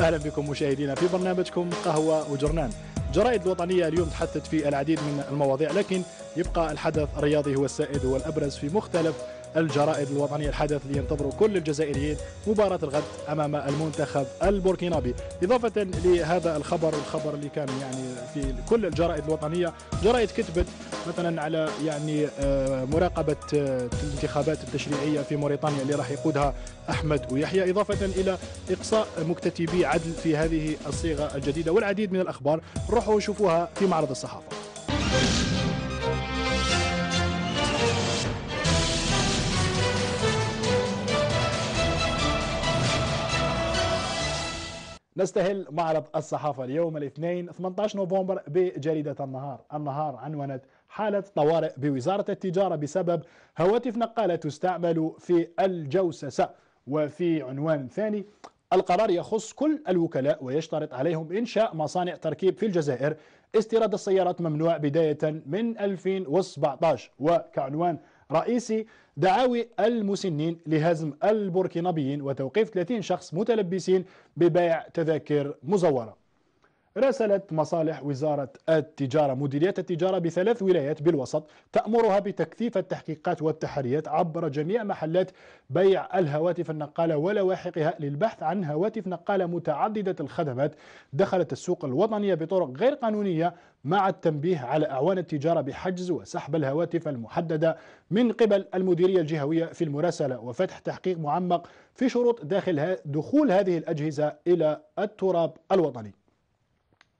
اهلا بكم مشاهدينا في برنامجكم قهوه وجرنان. الجرائد الوطنيه اليوم تحدثت في العديد من المواضيع لكن يبقى الحدث الرياضي هو السائد والابرز في مختلف الجرائد الوطنية الحدث لينتظروا كل الجزائريين مباراة الغد أمام المنتخب البوركينابي إضافة لهذا الخبر الخبر اللي كان يعني في كل الجرائد الوطنية جرائد كتبت مثلا على يعني آه، مراقبة آه، الانتخابات التشريعية في موريتانيا اللي راح يقودها أحمد ويحيى إضافة إلى إقصاء مكتتبي عدل في هذه الصيغة الجديدة والعديد من الأخبار روحوا شوفوها في معرض الصحافة نستهل معرض الصحافة اليوم الاثنين 18 نوفمبر بجريدة النهار النهار عنونت حالة طوارئ بوزارة التجارة بسبب هواتف نقالة تستعمل في الجوسسة وفي عنوان ثاني القرار يخص كل الوكلاء ويشترط عليهم إنشاء مصانع تركيب في الجزائر استيراد السيارات ممنوع بداية من 2017 وكعنوان رئيس دعاوي المسنين لهزم البوركينابيين وتوقيف 30 شخص متلبسين ببيع تذاكر مزوره راسلت مصالح وزارة التجارة مديرية التجارة بثلاث ولايات بالوسط تأمرها بتكثيف التحقيقات والتحريات عبر جميع محلات بيع الهواتف النقالة ولواحقها للبحث عن هواتف نقالة متعددة الخدمات دخلت السوق الوطنية بطرق غير قانونية مع التنبيه على أعوان التجارة بحجز وسحب الهواتف المحددة من قبل المديرية الجهوية في المراسلة وفتح تحقيق معمق في شروط داخل دخول هذه الأجهزة إلى التراب الوطني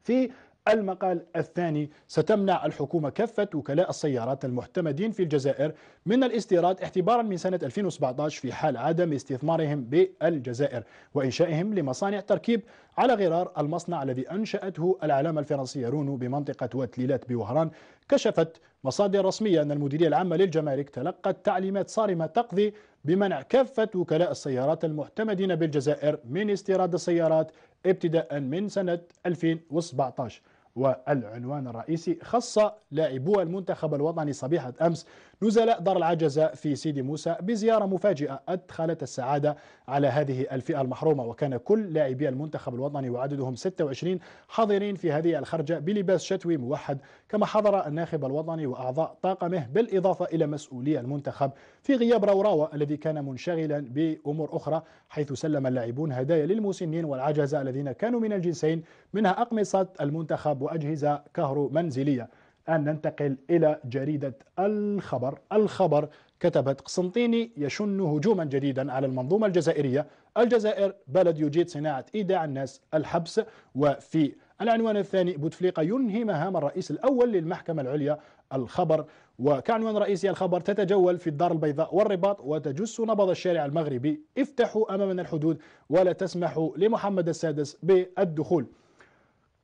في المقال الثاني ستمنع الحكومة كافة وكلاء السيارات المحتمدين في الجزائر من الاستيراد اعتبارا من سنة 2017 في حال عدم استثمارهم بالجزائر وإنشائهم لمصانع تركيب على غرار المصنع الذي أنشأته العلامة الفرنسية رونو بمنطقة وتليلات بوهران كشفت مصادر رسمية أن المديرية العامة للجمارك تلقت تعليمات صارمة تقضي بمنع كافة وكلاء السيارات المعتمدين بالجزائر من استيراد السيارات ابتداء من سنة 2017 والعنوان الرئيسي خص لاعبو المنتخب الوطني صبيحة أمس نزلاء دار العجزة في سيدي موسى بزيارة مفاجئة أدخلت السعادة على هذه الفئة المحرومة وكان كل لاعبي المنتخب الوطني وعددهم 26 حاضرين في هذه الخرجة بلباس شتوي موحد كما حضر الناخب الوطني وأعضاء طاقمه بالإضافة إلى مسؤولي المنتخب في غياب راوراوا الذي كان منشغلا بأمور أخرى حيث سلم اللاعبون هدايا للمسنين والعجزة الذين كانوا من الجنسين منها أقمصة المنتخب وأجهزة كهرومنزلية أن ننتقل إلى جريدة الخبر الخبر كتبت قسنطيني يشن هجوما جديدا على المنظومة الجزائرية الجزائر بلد يجيد صناعة إيداع الناس الحبس وفي العنوان الثاني بوتفليقة ينهي مهام الرئيس الأول للمحكمة العليا الخبر وكعنوان رئيسي الخبر تتجول في الدار البيضاء والرباط وتجس نبض الشارع المغربي افتحوا أمامنا الحدود ولا تسمحوا لمحمد السادس بالدخول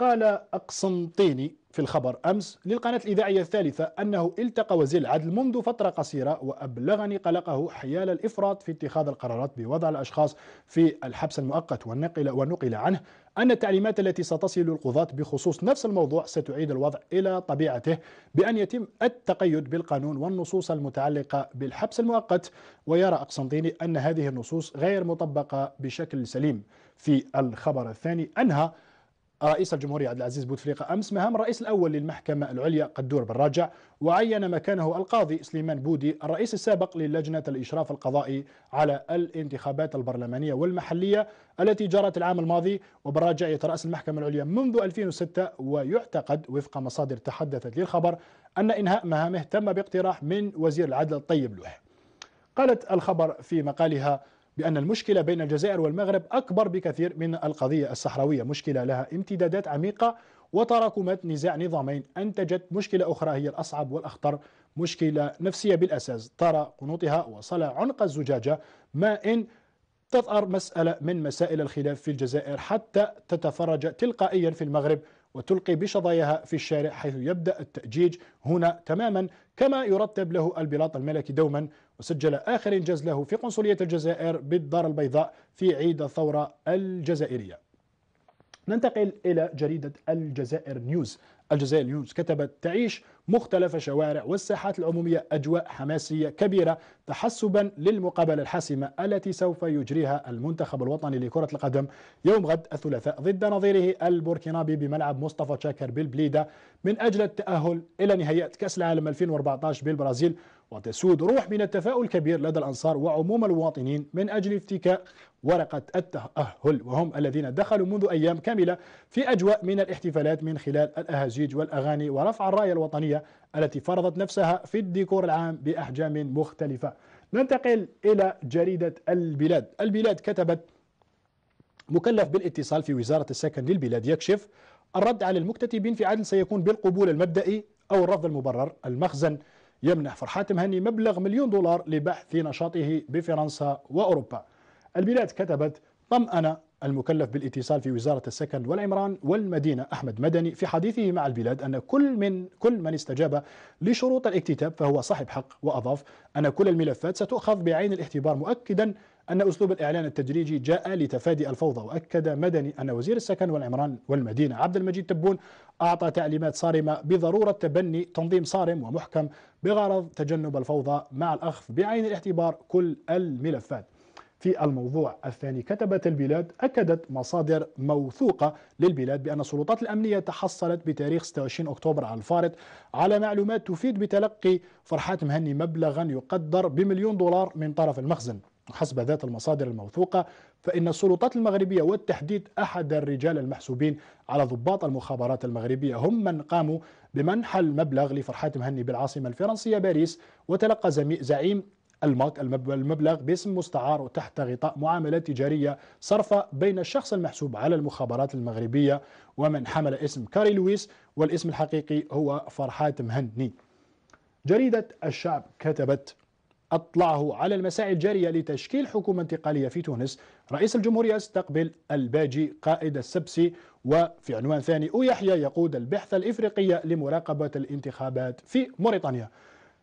قال أقسنطيني في الخبر أمس للقناة الإذاعية الثالثة أنه التقى وزير العدل منذ فترة قصيرة وأبلغني قلقه حيال الإفراط في اتخاذ القرارات بوضع الأشخاص في الحبس المؤقت والنقل ونقل عنه أن التعليمات التي ستصل القضاة بخصوص نفس الموضوع ستعيد الوضع إلى طبيعته بأن يتم التقيد بالقانون والنصوص المتعلقة بالحبس المؤقت ويرى أقسنطيني أن هذه النصوص غير مطبقة بشكل سليم في الخبر الثاني أنهى رئيس الجمهورية عبد العزيز بوتفليقة أمس مهام الرئيس الأول للمحكمة العليا قدور بن راجع وعين مكانه القاضي سليمان بودي الرئيس السابق للجنة الإشراف القضائي على الانتخابات البرلمانية والمحلية التي جرت العام الماضي وبراجع يترأس المحكمة العليا منذ 2006 ويعتقد وفق مصادر تحدثت للخبر أن إنهاء مهامه تم باقتراح من وزير العدل الطيب لوح قالت الخبر في مقالها بأن المشكلة بين الجزائر والمغرب أكبر بكثير من القضية الصحراوية مشكلة لها امتدادات عميقة وتراكمات نزاع نظامين أنتجت مشكلة أخرى هي الأصعب والأخطر مشكلة نفسية بالأساس ترى قنوطها وصل عنق الزجاجة ما إن تظهر مسألة من مسائل الخلاف في الجزائر حتى تتفرج تلقائيا في المغرب وتلقي بشظاياها في الشارع حيث يبدأ التأجيج هنا تماما كما يرتب له البلاط الملكي دوما وسجل آخر إنجاز له في قنصلية الجزائر بالدار البيضاء في عيد الثورة الجزائرية ننتقل إلى جريدة الجزائر نيوز الجزائر نيوز كتبت تعيش مختلف شوارع والساحات العمومية أجواء حماسية كبيرة تحسبا للمقابلة الحاسمة التي سوف يجريها المنتخب الوطني لكرة القدم يوم غد الثلاثاء ضد نظيره البوركينابي بملعب مصطفى شاكر بالبليدة من أجل التأهل إلى نهائيات كأس العالم 2014 بالبرازيل وتسود روح من التفاؤل كبير لدى الأنصار وعموم المواطنين من أجل افتكاء ورقة التأهل وهم الذين دخلوا منذ أيام كاملة في أجواء من الاحتفالات من خلال الأهازيج والأغاني ورفع الراية الوطنية التي فرضت نفسها في الديكور العام بأحجام مختلفة ننتقل إلى جريدة البلاد البلاد كتبت مكلف بالاتصال في وزارة السكن للبلاد يكشف الرد على المكتتبين في عدن سيكون بالقبول المبدئي أو الرفض المبرر المخزن يمنح فرحات مهني مبلغ مليون دولار لبحث في نشاطه بفرنسا وأوروبا البلاد كتبت طمأن المكلف بالاتصال في وزارة السكن والعمران والمدينة أحمد مدني في حديثه مع البلاد أن كل من كل من استجاب لشروط الاكتتاب فهو صاحب حق وأضاف أن كل الملفات ستؤخذ بعين الاعتبار مؤكدا أن أسلوب الإعلان التدريجي جاء لتفادي الفوضى وأكد مدني أن وزير السكن والعمران والمدينة عبد المجيد تبون أعطى تعليمات صارمة بضرورة تبني تنظيم صارم ومحكم بغرض تجنب الفوضى مع الأخذ بعين الاعتبار كل الملفات في الموضوع الثاني كتبت البلاد أكدت مصادر موثوقة للبلاد بأن السلطات الأمنية تحصلت بتاريخ 26 أكتوبر على الفارط على معلومات تفيد بتلقي فرحات مهني مبلغا يقدر بمليون دولار من طرف المخزن حسب ذات المصادر الموثوقة فإن السلطات المغربية والتحديد أحد الرجال المحسوبين على ضباط المخابرات المغربية هم من قاموا بمنح المبلغ لفرحات مهني بالعاصمة الفرنسية باريس وتلقى زعيم المبلغ باسم مستعار وتحت غطاء معاملات تجارية صرفة بين الشخص المحسوب على المخابرات المغربية ومن حمل اسم كاري لويس والاسم الحقيقي هو فرحات مهني جريدة الشعب كتبت أطلعه على المساعي الجارية لتشكيل حكومة انتقالية في تونس رئيس الجمهورية استقبل الباجي قائد السبسي وفي عنوان ثاني أو يحيى يقود البحث الإفريقية لمراقبة الانتخابات في موريتانيا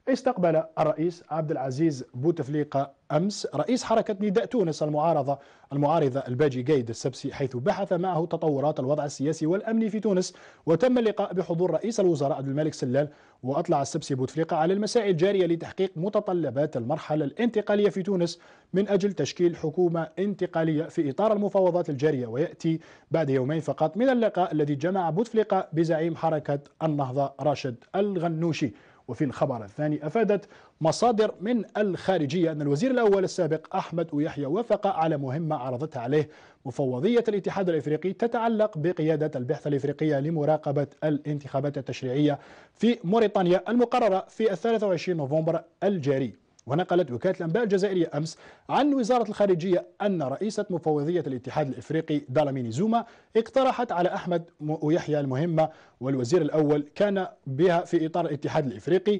استقبل الرئيس عبد العزيز بوتفليقة أمس رئيس حركة نداء تونس المعارضة المعارضة الباجي قايد السبسي حيث بحث معه تطورات الوضع السياسي والأمني في تونس وتم اللقاء بحضور رئيس الوزراء عبد الملك سلال وأطلع السبسي بوتفليقة على المساعي الجارية لتحقيق متطلبات المرحلة الانتقالية في تونس من أجل تشكيل حكومة انتقالية في إطار المفاوضات الجارية ويأتي بعد يومين فقط من اللقاء الذي جمع بوتفليقة بزعيم حركة النهضة راشد الغنوشي وفي الخبر الثاني أفادت مصادر من الخارجية أن الوزير الأول السابق أحمد ويحيى وافق على مهمة عرضتها عليه مفوضية الاتحاد الإفريقي تتعلق بقيادة البعثة الإفريقية لمراقبة الانتخابات التشريعية في موريتانيا المقررة في 23 نوفمبر الجاري ونقلت وكالة الأنباء الجزائرية أمس عن وزارة الخارجية أن رئيسة مفوضية الاتحاد الإفريقي دالاميني زوما اقترحت على أحمد ويحيى المهمة والوزير الأول كان بها في إطار الاتحاد الإفريقي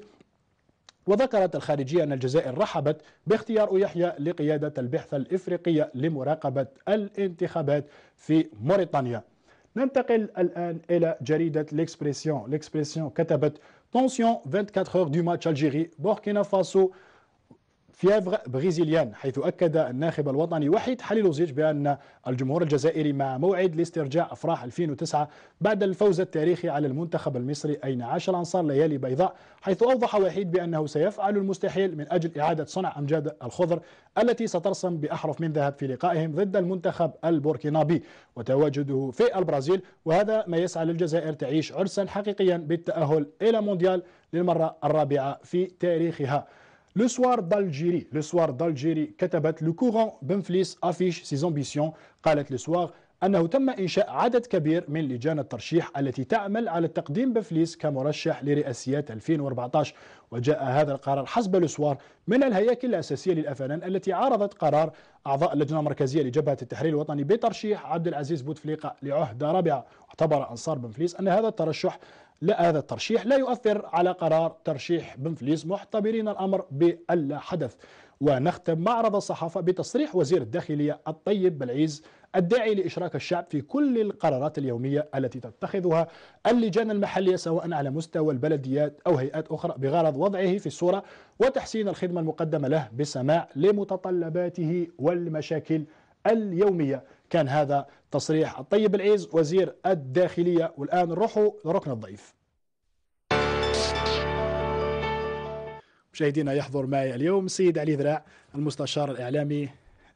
وذكرت الخارجية أن الجزائر رحبت باختيار يحيى لقيادة البعثة الإفريقية لمراقبة الانتخابات في موريتانيا ننتقل الآن إلى جريدة ليكسبريسيون ليكسبريسيون كتبت تونسيون 24 دو ماتش الجيري بوركينا فاسو فيافغ بريزيليان حيث أكد الناخب الوطني وحيد حليلوزيج بأن الجمهور الجزائري مع موعد لاسترجاع أفراح 2009 بعد الفوز التاريخي على المنتخب المصري أين عاش الأنصار ليالي بيضاء حيث أوضح وحيد بأنه سيفعل المستحيل من أجل إعادة صنع أمجاد الخضر التي سترسم بأحرف من ذهب في لقائهم ضد المنتخب البوركينابي وتواجده في البرازيل وهذا ما يسعى للجزائر تعيش عرسا حقيقيا بالتأهل إلى مونديال للمرة الرابعة في تاريخها Le soir d'Algérie, le soir d'Algérie كتبت لو كورون بنفليس افيش سيز امبيسيون قالت لو سوار أنه تم إنشاء عدد كبير من لجان الترشيح التي تعمل على تقديم بفليس كمرشح لرئاسيات 2014 وجاء هذا القرار حسب لسوار من الهياكل الأساسية للأفنان التي عارضت قرار أعضاء اللجنة المركزية لجبهة التحرير الوطني بترشيح عبد العزيز بوتفليقة لعهدة رابعة اعتبر أنصار بنفليس أن هذا الترشح لا هذا الترشيح لا يؤثر على قرار ترشيح بن فليس محتبرين الأمر بألا حدث ونختم معرض الصحافة بتصريح وزير الداخلية الطيب بالعيز الداعي لإشراك الشعب في كل القرارات اليومية التي تتخذها اللجان المحلية سواء على مستوى البلديات أو هيئات أخرى بغرض وضعه في الصورة وتحسين الخدمة المقدمة له بالسماع لمتطلباته والمشاكل اليومية كان هذا تصريح الطيب العيز وزير الداخلية والآن نروحوا لركن الضيف مشاهدينا يحضر معي اليوم سيد علي ذراع المستشار الإعلامي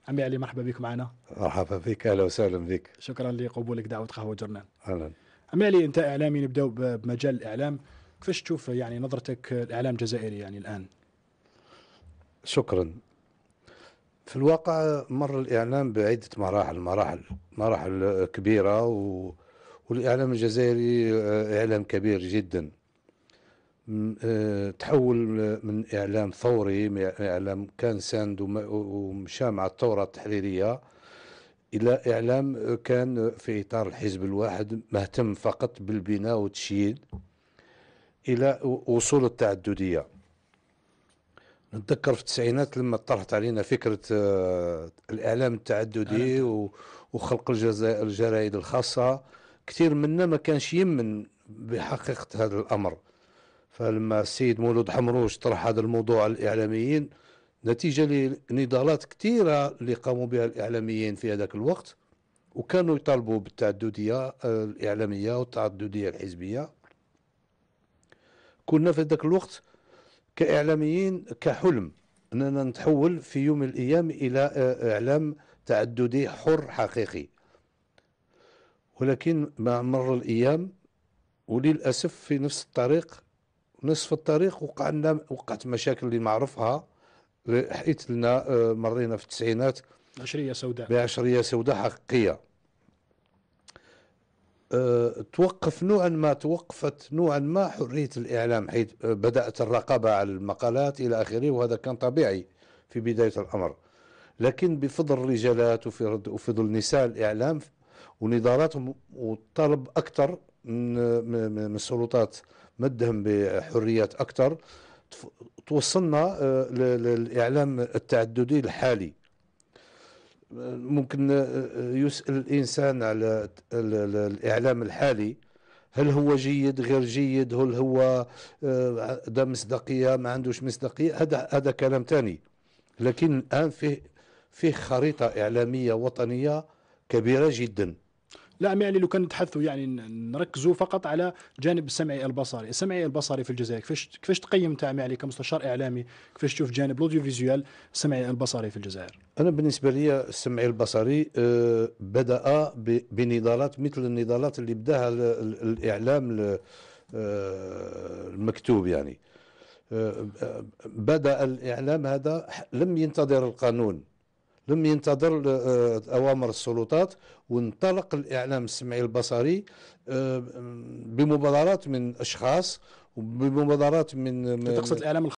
عمي علي مرحبا بكم معنا مرحبا بك اهلا وسهلا بك شكرا لقبولك دعوه قهوه جرنان اهلا عمي علي انت اعلامي نبداو بمجال الاعلام كيفاش تشوف يعني نظرتك الاعلام الجزائري يعني الان شكرا في الواقع مر الإعلام بعدة مراحل مراحل مراحل كبيرة و... والإعلام الجزائري آه، إعلام كبير جدا آه، تحول من إعلام ثوري من إعلام كان ساند ومشى مع الثورة التحريرية إلى إعلام كان في إطار الحزب الواحد مهتم فقط بالبناء والتشييد إلى وصول التعددية نتذكر في التسعينات لما طرحت علينا فكرة آه، الإعلام التعددي آه. وخلق الجرائد الخاصة كثير منا ما كانش يمن بحقيقة هذا الأمر فلما السيد مولود حمروش طرح هذا الموضوع على الإعلاميين نتيجة لنضالات كثيرة اللي قاموا بها الإعلاميين في هذاك الوقت وكانوا يطالبوا بالتعددية آه، الإعلامية والتعددية الحزبية كنا في ذاك الوقت كإعلاميين كحلم أننا نتحول في يوم من الأيام إلى آه، إعلام تعددي حر حقيقي ولكن مع مر الأيام وللأسف في نفس الطريق نصف الطريق وقع لنا وقعت مشاكل اللي نعرفها حيث لنا آه، مرينا في التسعينات عشرية سوداء بعشرية سوداء حقيقية توقف نوعا ما توقفت نوعا ما حريه الاعلام حيث بدات الرقابه على المقالات الى اخره وهذا كان طبيعي في بدايه الامر لكن بفضل الرجالات وفضل نساء الاعلام ونضالاتهم وطلب اكثر من السلطات مدهم بحريات اكثر توصلنا آه، للاعلام التعددي الحالي ممكن آه، آه، يسأل الإنسان على الإعلام الحالي هل هو جيد غير جيد هل هو ده آه، مصداقية ما عندوش مصداقية هذا هذا كلام ثاني لكن الآن فيه فيه خريطة إعلامية وطنية كبيرة جدا لا يعني لو كان نتحدثوا يعني نركزوا فقط على جانب السمعي البصري، السمعي البصري في الجزائر كيفاش كيفاش تقيم تاع يعني كمستشار اعلامي كيفاش تشوف جانب الاوديو فيزيوال السمعي البصري في الجزائر؟ انا بالنسبه لي السمعي البصري آه، بدا بنضالات مثل النضالات اللي بداها الاعلام آه، المكتوب يعني آه، بدا الاعلام هذا لم ينتظر القانون لم ينتظر آه، اوامر السلطات وانطلق الاعلام السمعي البصري آه، بمبادرات من اشخاص وبمبادرات من تقصد الاعلام